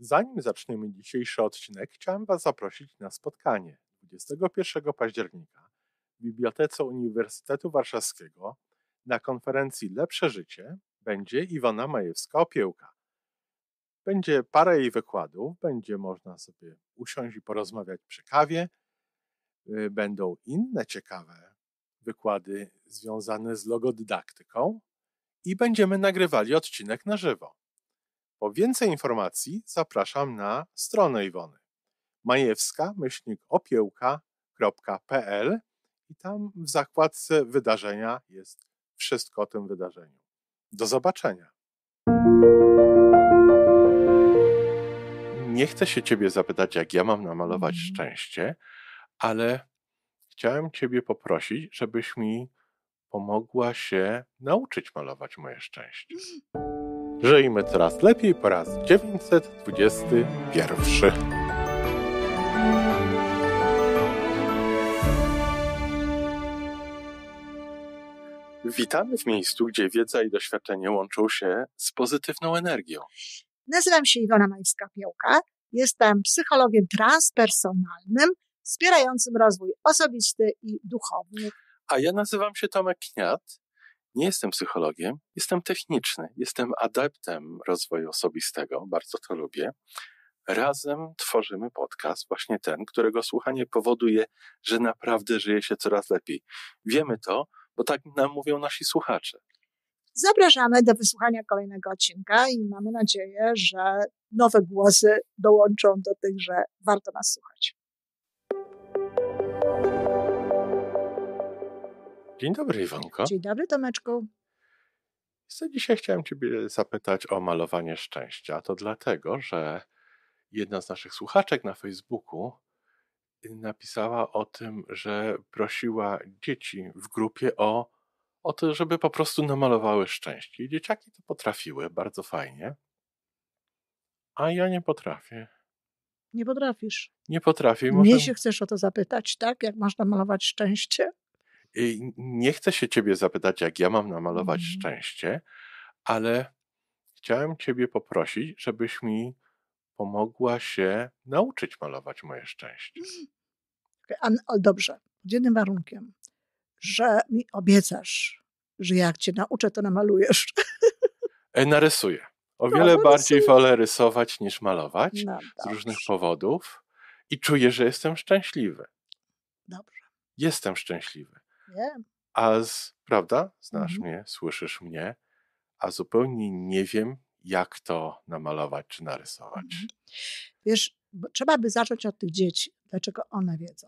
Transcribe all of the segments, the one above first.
Zanim zaczniemy dzisiejszy odcinek, chciałem Was zaprosić na spotkanie 21 października w Bibliotece Uniwersytetu Warszawskiego na konferencji Lepsze Życie będzie Iwona Majewska-Opiełka. Będzie parę jej wykładów, będzie można sobie usiąść i porozmawiać przy kawie. Y, będą inne ciekawe wykłady związane z logodydaktyką i będziemy nagrywali odcinek na żywo. Po więcej informacji zapraszam na stronę Iwony majewska-opiełka.pl i tam w zakładce wydarzenia jest wszystko o tym wydarzeniu. Do zobaczenia. Nie chcę się ciebie zapytać, jak ja mam namalować mm. szczęście, ale chciałem ciebie poprosić, żebyś mi pomogła się nauczyć malować moje szczęście. Mm. Żyjmy coraz lepiej po raz 921. Witamy w miejscu, gdzie wiedza i doświadczenie łączą się z pozytywną energią. Nazywam się Iwona Majewska-Piołka. Jestem psychologiem transpersonalnym, wspierającym rozwój osobisty i duchowny. A ja nazywam się Tomek Kniat nie jestem psychologiem, jestem techniczny, jestem adeptem rozwoju osobistego, bardzo to lubię. Razem tworzymy podcast, właśnie ten, którego słuchanie powoduje, że naprawdę żyje się coraz lepiej. Wiemy to, bo tak nam mówią nasi słuchacze. Zapraszamy do wysłuchania kolejnego odcinka i mamy nadzieję, że nowe głosy dołączą do tych, że warto nas słuchać. Dzień dobry, Iwonko. Dzień dobry, Tomeczku. So, dzisiaj chciałem Cię zapytać o malowanie szczęścia. To dlatego, że jedna z naszych słuchaczek na Facebooku y, napisała o tym, że prosiła dzieci w grupie o, o to, żeby po prostu namalowały szczęście. I dzieciaki to potrafiły bardzo fajnie, a ja nie potrafię. Nie potrafisz. Nie potrafię. Może... Mnie się chcesz o to zapytać, tak? Jak można malować szczęście? Y, nie chcę się ciebie zapytać, jak ja mam namalować mm. szczęście, ale chciałem ciebie poprosić, żebyś mi pomogła się nauczyć malować moje szczęście. Mm. A, a dobrze, pod jednym warunkiem, że mi obiecasz, że jak cię nauczę, to namalujesz. E, narysuję. O no, wiele no, bardziej wolę rysować niż malować no, z różnych powodów i czuję, że jestem szczęśliwy. Dobrze. Jestem szczęśliwy. Nie. A z, prawda? Znasz mhm. mnie, słyszysz mnie, a zupełnie nie wiem, jak to namalować czy narysować. Mhm. Wiesz, trzeba by zacząć od tych dzieci. Dlaczego one wiedzą?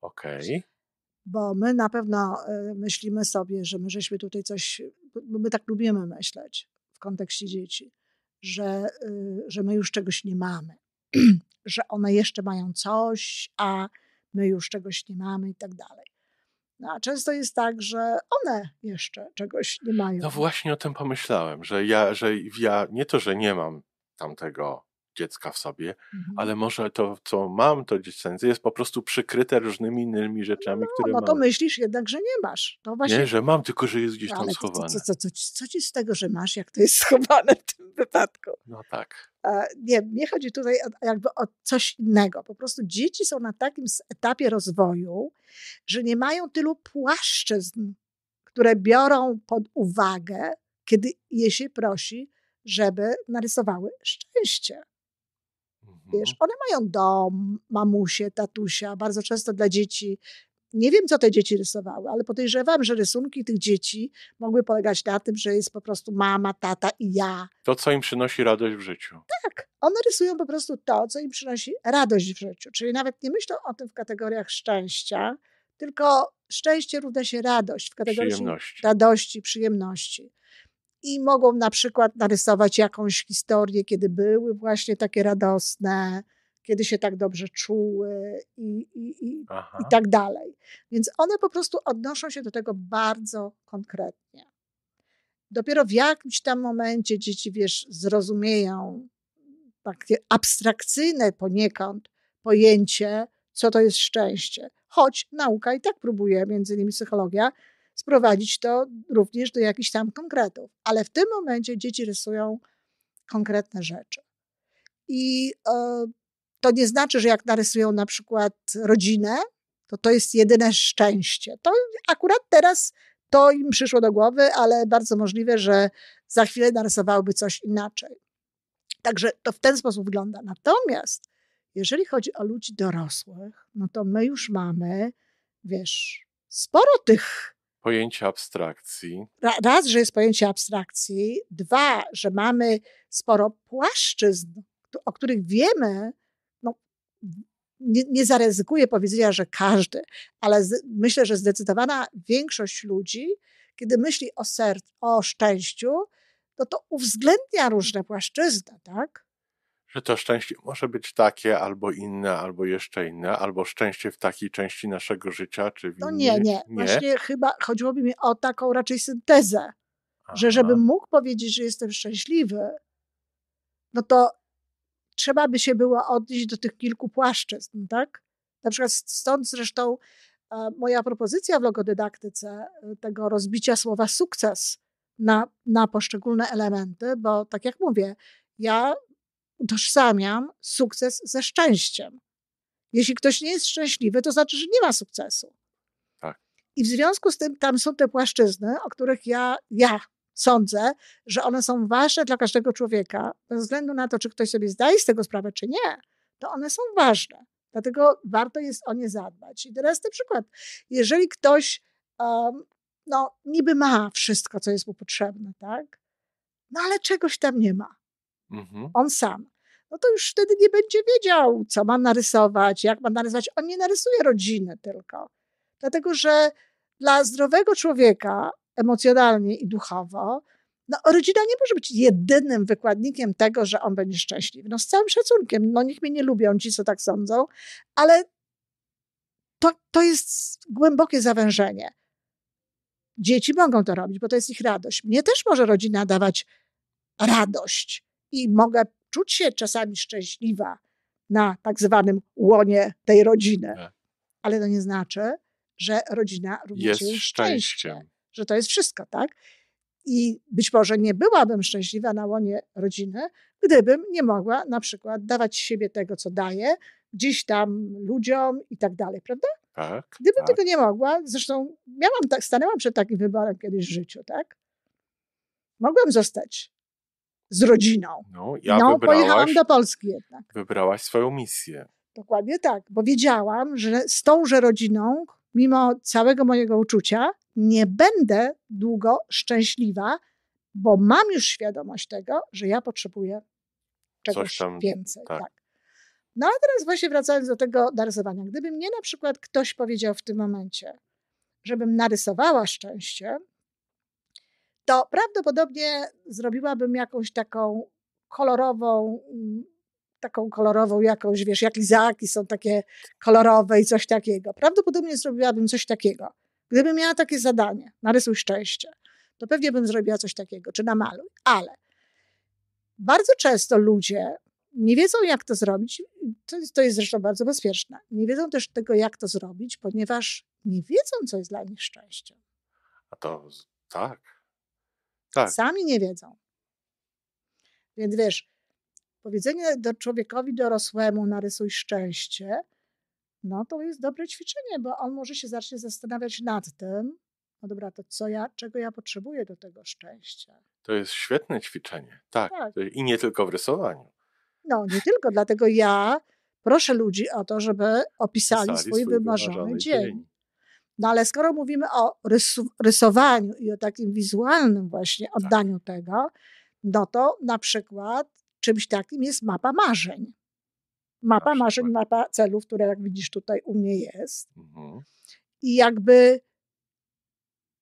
Okej. Okay. Bo my na pewno y, myślimy sobie, że my żeśmy tutaj coś, my tak lubimy myśleć w kontekście dzieci, że, y, że my już czegoś nie mamy, że one jeszcze mają coś, a my już czegoś nie mamy i tak dalej. No, a często jest tak, że one jeszcze czegoś nie mają. No właśnie o tym pomyślałem, że ja, że ja nie to, że nie mam tamtego dziecka w sobie, mhm. ale może to, co mam, to dziecko jest po prostu przykryte różnymi innymi rzeczami, no, które mam. No to myślisz jednak, że nie masz. To no właśnie... Nie, że mam, tylko że jest gdzieś no, tam ale schowane. Co, co, co, co, co ci z tego, że masz, jak to jest schowane w tym wypadku? No tak. E, nie, nie chodzi tutaj jakby o coś innego. Po prostu dzieci są na takim etapie rozwoju, że nie mają tylu płaszczyzn, które biorą pod uwagę, kiedy je się prosi, żeby narysowały szczęście. Mhm. Wiesz, one mają dom, mamusie, tatusia. Bardzo często dla dzieci nie wiem, co te dzieci rysowały, ale podejrzewam, że rysunki tych dzieci mogły polegać na tym, że jest po prostu mama, tata i ja. To, co im przynosi radość w życiu. Tak. One rysują po prostu to, co im przynosi radość w życiu. Czyli nawet nie myślą o tym w kategoriach szczęścia, tylko szczęście równa się radość w kategorii przyjemności. radości, przyjemności. I mogą na przykład narysować jakąś historię, kiedy były właśnie takie radosne, kiedy się tak dobrze czuły i, i, i, i tak dalej. Więc one po prostu odnoszą się do tego bardzo konkretnie. Dopiero w jakimś tam momencie dzieci, wiesz, zrozumieją takie abstrakcyjne poniekąd pojęcie, co to jest szczęście. Choć nauka i tak próbuje, między innymi psychologia, sprowadzić to również do jakichś tam konkretów. Ale w tym momencie dzieci rysują konkretne rzeczy. I e, to nie znaczy, że jak narysują na przykład rodzinę, to to jest jedyne szczęście. To akurat teraz to im przyszło do głowy, ale bardzo możliwe, że za chwilę narysowałby coś inaczej. Także to w ten sposób wygląda. Natomiast jeżeli chodzi o ludzi dorosłych, no to my już mamy, wiesz, sporo tych. Pojęcia abstrakcji. Raz, że jest pojęcie abstrakcji. Dwa, że mamy sporo płaszczyzn, o których wiemy, nie, nie zaryzykuję powiedzenia, że każdy, ale z, myślę, że zdecydowana większość ludzi, kiedy myśli o, serc, o szczęściu, no to uwzględnia różne płaszczyzny, tak? Że to szczęście może być takie, albo inne, albo jeszcze inne, albo szczęście w takiej części naszego życia, czy w No nie, nie, nie. Właśnie chyba chodziłoby mi o taką raczej syntezę, Aha. że żebym mógł powiedzieć, że jestem szczęśliwy, no to trzeba by się było odnieść do tych kilku płaszczyzn, tak? Na przykład stąd zresztą e, moja propozycja w logodydaktyce e, tego rozbicia słowa sukces na, na poszczególne elementy, bo tak jak mówię, ja utożsamiam sukces ze szczęściem. Jeśli ktoś nie jest szczęśliwy, to znaczy, że nie ma sukcesu. Tak. I w związku z tym tam są te płaszczyzny, o których ja, ja sądzę, że one są ważne dla każdego człowieka, bez względu na to, czy ktoś sobie zdaje z tego sprawę, czy nie, to one są ważne. Dlatego warto jest o nie zadbać. I teraz na przykład, jeżeli ktoś um, no, niby ma wszystko, co jest mu potrzebne, tak? No ale czegoś tam nie ma. Mhm. On sam. No to już wtedy nie będzie wiedział, co ma narysować, jak ma narysować. On nie narysuje rodziny tylko. Dlatego, że dla zdrowego człowieka emocjonalnie i duchowo, no, rodzina nie może być jedynym wykładnikiem tego, że on będzie szczęśliwy. No, z całym szacunkiem, no, niech mnie nie lubią, ci co tak sądzą, ale to, to jest głębokie zawężenie. Dzieci mogą to robić, bo to jest ich radość. Mnie też może rodzina dawać radość i mogę czuć się czasami szczęśliwa na tak zwanym łonie tej rodziny. Tak. Ale to nie znaczy, że rodzina również jest, jest szczęściem że to jest wszystko, tak? I być może nie byłabym szczęśliwa na łonie rodziny, gdybym nie mogła na przykład dawać siebie tego, co daję, gdzieś tam ludziom i tak dalej, prawda? Tak, gdybym tak. tego nie mogła, zresztą miałam tak, stanęłam przed takim wyborem kiedyś w życiu, tak? Mogłam zostać z rodziną. No, ja no pojechałam do Polski jednak. Wybrałaś swoją misję. Dokładnie tak, bo wiedziałam, że z tąże rodziną, mimo całego mojego uczucia, nie będę długo szczęśliwa, bo mam już świadomość tego, że ja potrzebuję czegoś więcej. Tak. tak. No a teraz właśnie wracając do tego narysowania. Gdyby mnie na przykład ktoś powiedział w tym momencie, żebym narysowała szczęście, to prawdopodobnie zrobiłabym jakąś taką kolorową mm, taką kolorową jakąś, wiesz, jak lizaki są takie kolorowe i coś takiego. Prawdopodobnie zrobiłabym coś takiego. Gdybym miała takie zadanie, narysuj szczęście, to pewnie bym zrobiła coś takiego, czy namaluj. Ale bardzo często ludzie nie wiedzą, jak to zrobić. To, to jest zresztą bardzo bezpieczne. Nie wiedzą też tego, jak to zrobić, ponieważ nie wiedzą, co jest dla nich szczęściem. A to tak. tak. Sami nie wiedzą. Więc wiesz, powiedzenie do człowiekowi dorosłemu narysuj szczęście, no to jest dobre ćwiczenie, bo on może się zacznie zastanawiać nad tym, no dobra, to co ja, czego ja potrzebuję do tego szczęścia. To jest świetne ćwiczenie, tak. tak. I nie tylko w rysowaniu. No, nie tylko, dlatego ja proszę ludzi o to, żeby opisali swój, swój wymarzony, wymarzony dzień. dzień. No ale skoro mówimy o rysu, rysowaniu i o takim wizualnym właśnie tak. oddaniu tak. tego, no to na przykład Czymś takim jest mapa marzeń. Mapa marzeń, mapa celów, które jak widzisz tutaj u mnie jest. Mhm. I jakby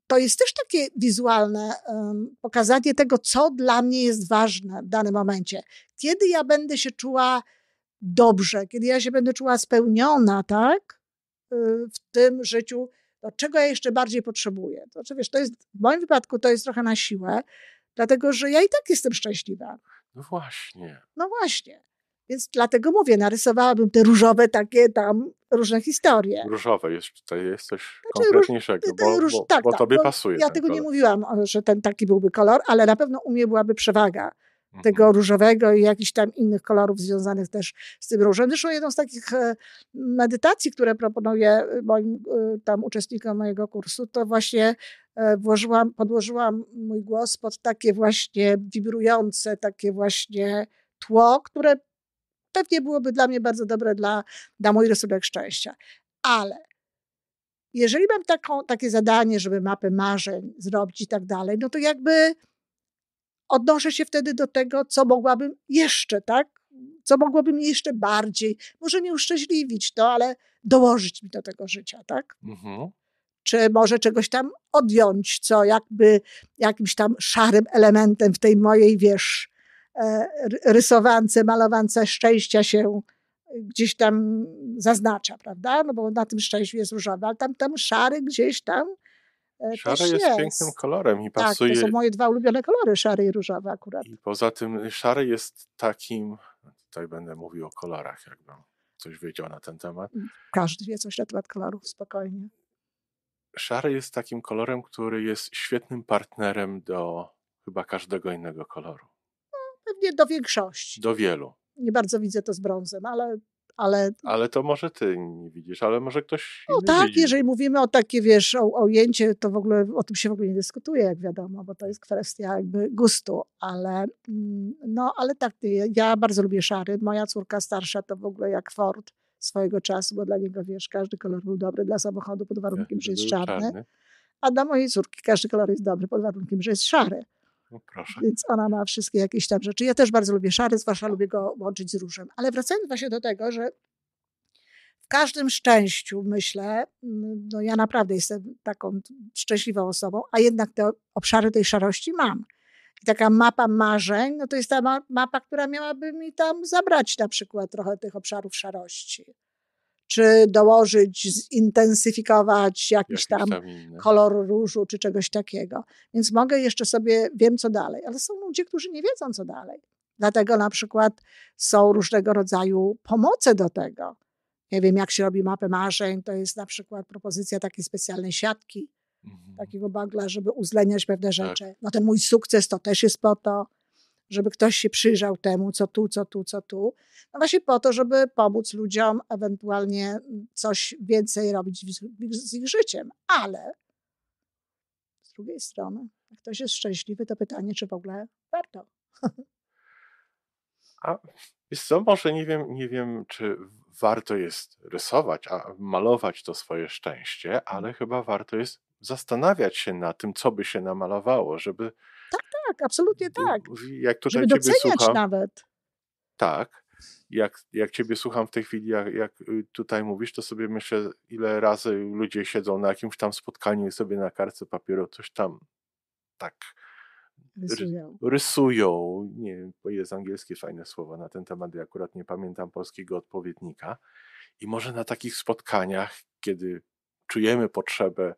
to jest też takie wizualne um, pokazanie tego, co dla mnie jest ważne w danym momencie. Kiedy ja będę się czuła dobrze, kiedy ja się będę czuła spełniona, tak, y, w tym życiu, to czego ja jeszcze bardziej potrzebuję. To, znaczy, wiesz, to jest, w moim wypadku to jest trochę na siłę, dlatego że ja i tak jestem szczęśliwa. No właśnie. No właśnie. Więc dlatego mówię, narysowałabym te różowe takie tam różne historie. Różowe, jest, to jest coś znaczy, konkretniejszego, róż, bo, róż, bo, tak, bo tak, tobie bo pasuje. Ja tego kolor. nie mówiłam, że ten taki byłby kolor, ale na pewno u mnie byłaby przewaga tego mhm. różowego i jakichś tam innych kolorów związanych też z tym różem. Zresztą jedną z takich e, medytacji, które proponuję e, moim e, tam uczestnikom mojego kursu, to właśnie włożyłam, podłożyłam mój głos pod takie właśnie wibrujące, takie właśnie tło, które pewnie byłoby dla mnie bardzo dobre dla, dla mój rysunek szczęścia. Ale jeżeli mam taką, takie zadanie, żeby mapę marzeń zrobić i tak dalej, no to jakby odnoszę się wtedy do tego, co mogłabym jeszcze, tak? Co mogłoby mnie jeszcze bardziej, może nie uszczęśliwić to, ale dołożyć mi do tego życia, tak? Mhm. Czy może czegoś tam odjąć, co jakby jakimś tam szarym elementem w tej mojej, wiesz, e, rysowance, malowance szczęścia się gdzieś tam zaznacza, prawda? No bo na tym szczęściu jest różowy, ale tam, tam szary gdzieś tam E, szary jest, jest, pięknym kolorem i pasuje. Tak, to są moje dwa ulubione kolory, szary i różowy akurat. I poza tym y, szary jest takim, tutaj będę mówił o kolorach, jakbym coś wiedział na ten temat. Mm, każdy wie coś na temat kolorów, spokojnie. Szary jest takim kolorem, który jest świetnym partnerem do chyba każdego innego koloru. No, pewnie do większości. Do wielu. Nie bardzo widzę to z brązem, ale ale... Ale to może ty nie widzisz, ale może ktoś No tak, widzi. jeżeli mówimy o takie, wiesz, o, o to w ogóle o tym się w ogóle nie dyskutuje, jak wiadomo, bo to jest kwestia jakby gustu, ale mm, no, ale tak, ja bardzo lubię szary. Moja córka starsza to w ogóle jak Ford swojego czasu, bo dla niego, wiesz, każdy kolor był dobry dla samochodu pod warunkiem, ja, że jest czarny. czarny. A dla mojej córki każdy kolor jest dobry pod warunkiem, że jest szary. No proszę. Więc ona ma wszystkie jakieś tam rzeczy. Ja też bardzo lubię szary, zwłaszcza lubię go łączyć z różem. Ale wracając właśnie do tego, że w każdym szczęściu, myślę, no ja naprawdę jestem taką szczęśliwą osobą, a jednak te obszary tej szarości mam. I taka mapa marzeń, no to jest ta mapa, która miałaby mi tam zabrać na przykład trochę tych obszarów szarości czy dołożyć, zintensyfikować jakiś, tam, tam kolor różu, czy czegoś takiego. Więc mogę jeszcze sobie, wiem co dalej, ale są ludzie, którzy nie wiedzą co dalej. Dlatego na przykład są różnego rodzaju pomoce do tego. Nie wiem, jak się robi mapę marzeń, to jest na przykład propozycja takiej specjalnej siatki, mhm. takiego bagla, żeby uwzględniać pewne tak. rzeczy. Tak. No ten mój sukces to też jest po to żeby ktoś się przyjrzał temu, co tu, co tu, co tu. No właśnie po to, żeby pomóc ludziom ewentualnie mm, coś więcej robić z ich życiem. Ale z drugiej strony, jak ktoś jest szczęśliwy, to pytanie, czy w ogóle warto. A wiesz co, może nie wiem, nie wiem, czy warto jest rysować, a malować to swoje szczęście, ale mhm. chyba warto jest zastanawiać się na tym, co by się namalowało, żeby tak, tak, absolutnie tak. Jak to, Żeby doceniać słucham, nawet. Tak. Jak, jak ciebie słucham w tej chwili, jak, jak y, tutaj mówisz, to sobie myślę, ile razy ludzie siedzą na jakimś tam spotkaniu i sobie na karce papieru coś tam tak rysują. rysują. Nie wiem, jest angielskie fajne słowo na ten temat, ja akurat nie pamiętam polskiego odpowiednika. I może na takich spotkaniach, kiedy czujemy potrzebę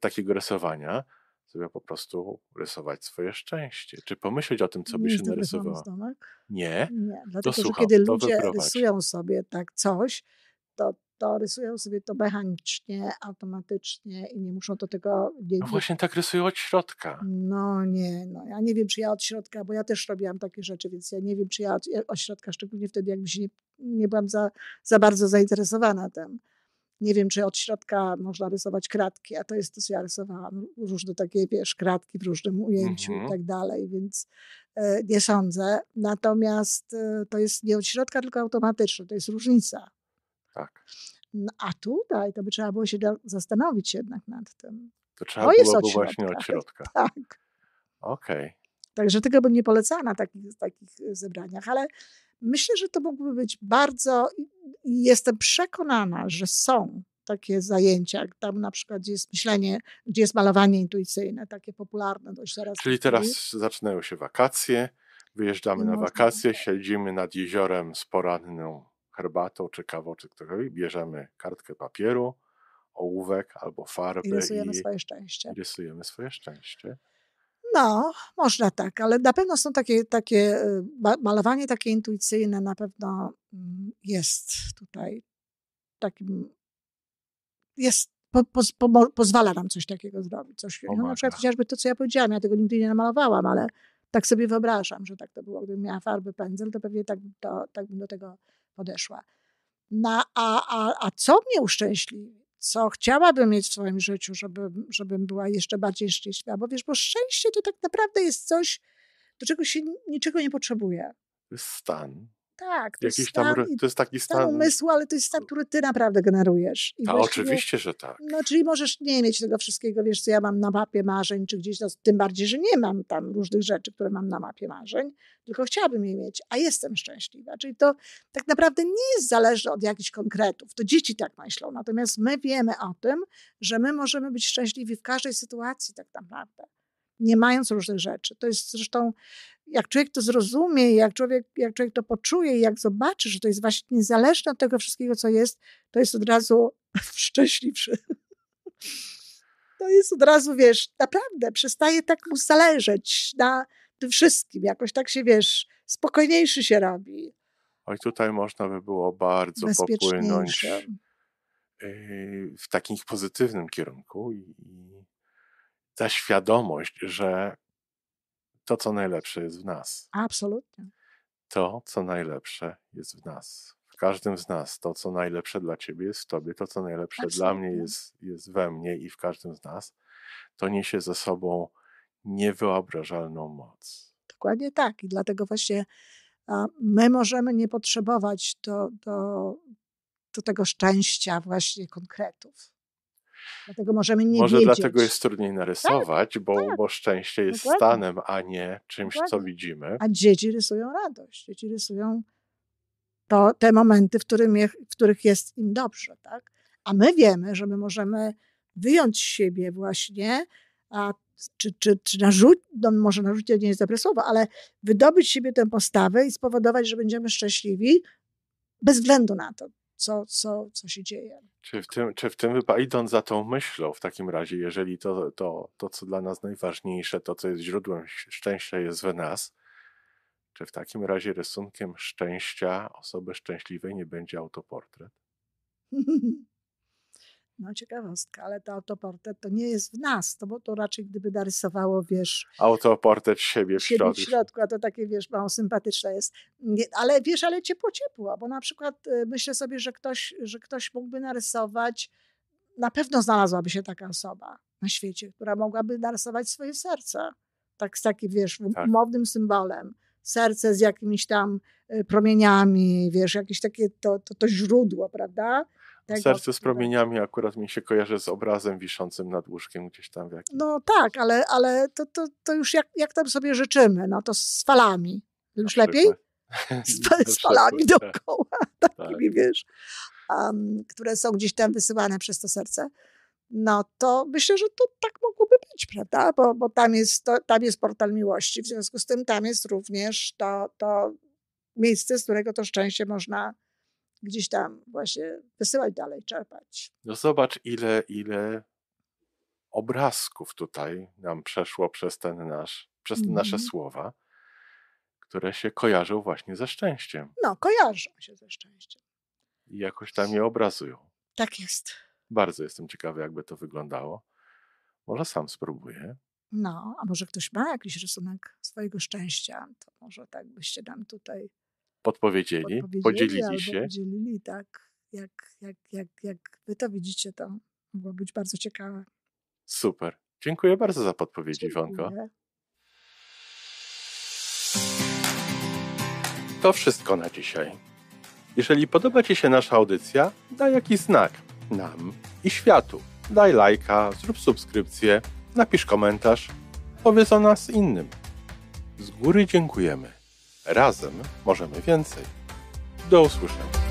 takiego rysowania, sobie po prostu rysować swoje szczęście, czy pomyśleć o tym, co by się narysowało. Tak? Nie, nie, dlatego to słucham, że kiedy ludzie wyprowadź. rysują sobie tak coś, to, to rysują sobie to mechanicznie, automatycznie i nie muszą do tego... Nie, no właśnie tak rysują od środka. No nie, no ja nie wiem, czy ja od środka, bo ja też robiłam takie rzeczy, więc ja nie wiem, czy ja od, od środka, szczególnie wtedy, jakby się nie, nie byłam za, za bardzo zainteresowana tym nie wiem, czy od środka można rysować kratki, a to jest to, co ja rysowałam, różne takie, wiesz, kratki w różnym ujęciu mhm. i tak dalej, więc e, nie sądzę. Natomiast e, to jest nie od środka, tylko automatyczne, to jest różnica. Tak. No, a tutaj to by trzeba było się zastanowić jednak nad tym. To trzeba to byłoby od właśnie od środka. Tak. Okej. Okay. Także tego bym nie polecała na takich, takich e, zebraniach, ale Myślę, że to mógłby być bardzo, jestem przekonana, że są takie zajęcia, tam na przykład gdzie jest myślenie, gdzie jest malowanie intuicyjne, takie popularne dość zaraz. Czyli teraz zaczynają się wakacje, wyjeżdżamy na no, wakacje, siedzimy nad jeziorem z poranną herbatą czy kawą, czy ktokolwiek, bierzemy kartkę papieru, ołówek albo farby i rysujemy i swoje szczęście. rysujemy swoje szczęście. No, można tak, ale na pewno są takie, takie y, malowanie takie intuicyjne na pewno mm, jest tutaj takim, jest, po, po, pozwala nam coś takiego zrobić. Coś, no, na przykład chociażby to, co ja powiedziałam, ja tego nigdy nie namalowałam, ale tak sobie wyobrażam, że tak to było. Gdybym miała farby, pędzel, to pewnie tak, to, tak bym do tego podeszła. Na, no, a, a, a co mnie uszczęśliwi? co chciałabym mieć w swoim życiu, żeby, żebym była jeszcze bardziej szczęśliwa. Bo wiesz, bo szczęście to tak naprawdę jest coś, do czego się niczego nie potrzebuje. Stan tak. To Jakiś jest, tam, to jest taki stan... stan umysłu, ale to jest stan, no. który ty naprawdę generujesz. I A oczywiście, że tak. No, czyli możesz nie mieć tego wszystkiego, wiesz, co ja mam na mapie marzeń, czy gdzieś, no, tym bardziej, że nie mam tam różnych rzeczy, które mam na mapie marzeń, tylko chciałabym je mieć, a jestem szczęśliwa. Czyli to tak naprawdę nie jest zależne od jakichś konkretów. To dzieci tak myślą. Natomiast my wiemy o tym, że my możemy być szczęśliwi w każdej sytuacji tak naprawdę nie mając różnych rzeczy. To jest zresztą, jak człowiek to zrozumie, jak człowiek, jak człowiek to poczuje, jak zobaczy, że to jest właśnie niezależne od tego wszystkiego, co jest, to jest od razu szczęśliwszy. To jest od razu, wiesz, naprawdę przestaje tak mu zależeć na tym wszystkim. Jakoś tak się, wiesz, spokojniejszy się robi. Oj, tutaj można by było bardzo popłynąć y, w takim pozytywnym kierunku i ta świadomość, że to, co najlepsze jest w nas. Absolutnie. To, co najlepsze jest w nas. W każdym z nas. To, co najlepsze dla ciebie jest w tobie, to, co najlepsze Absolutnie. dla mnie jest, jest we mnie i w każdym z nas. To niesie ze sobą niewyobrażalną moc. Dokładnie tak. I dlatego właśnie my możemy nie potrzebować do, do, do tego szczęścia właśnie konkretów. Dlatego możemy nie Może wiedzieć. dlatego jest trudniej narysować, tak, bo, tak. bo szczęście jest Dokładnie. stanem, a nie czymś, Dokładnie. co widzimy. A dzieci rysują radość, dzieci rysują to, te momenty, w, którym je, w których jest im dobrze. Tak? A my wiemy, że my możemy wyjąć z siebie właśnie, a, czy, czy, czy narzucić, no może narzucić nie jest dobre słowo, ale wydobyć z siebie tę postawę i spowodować, że będziemy szczęśliwi bez względu na to, co, co, co się dzieje. Czy w tym, czy w tym wypadku, idąc za tą myślą w takim razie, jeżeli to, to, to, co dla nas najważniejsze, to, co jest źródłem szczęścia, jest w nas, czy w takim razie rysunkiem szczęścia osoby szczęśliwej nie będzie autoportret? No ciekawostka, ale to autoportret to nie jest w nas, to bo to raczej gdyby narysowało, wiesz... Autoportret siebie w środku. w środku, a to takie, wiesz, mało sympatyczne jest. Nie, ale wiesz, ale ciepło, ciepło, bo na przykład y, myślę sobie, że ktoś, że ktoś mógłby narysować, na pewno znalazłaby się taka osoba na świecie, która mogłaby narysować swoje serce, tak z takim, wiesz, tak. umownym symbolem serce z jakimiś tam y, promieniami, wiesz, jakieś takie to, to, to źródło, prawda? Tego, Serce z promieniami akurat mi się kojarzy z obrazem wiszącym nad łóżkiem gdzieś tam. W No tak, ale, ale to, to, to już jak, jak tam sobie życzymy, no to z falami. Już lepiej? Z, z falami tak. dookoła, tak. takimi tak. wiesz, um, które są gdzieś tam wysyłane przez to serce. No to myślę, że to tak mogłoby być, prawda? Bo, bo tam, jest to, tam jest portal miłości, w związku z tym tam jest również to, to miejsce, z którego to szczęście można gdzieś tam właśnie wysyłać dalej, czerpać. No zobacz, ile, ile obrazków tutaj nam przeszło przez, ten nasz, przez te mm. nasze mhm. słowa, które się kojarzą właśnie ze szczęściem. No, kojarzą się ze szczęściem. I jakoś tam je obrazują. Tak jest. Bardzo jestem ciekawy, jakby to wyglądało. Może sam spróbuję. No, a może ktoś ma jakiś rysunek swojego szczęścia, to może tak byście nam tutaj podpowiedzieli, podpowiedzieli podzielili się. Podzielili, tak. Jak, jak, jak, jak wy to widzicie, to mogło być bardzo ciekawe. Super. Dziękuję bardzo za podpowiedzi, Iwonko. To wszystko na dzisiaj. Jeżeli podoba Ci się nasza audycja, daj jakiś znak nam i światu. Daj lajka, zrób subskrypcję, napisz komentarz, powiedz o nas innym. Z góry dziękujemy. Razem możemy więcej. Do usłyszenia.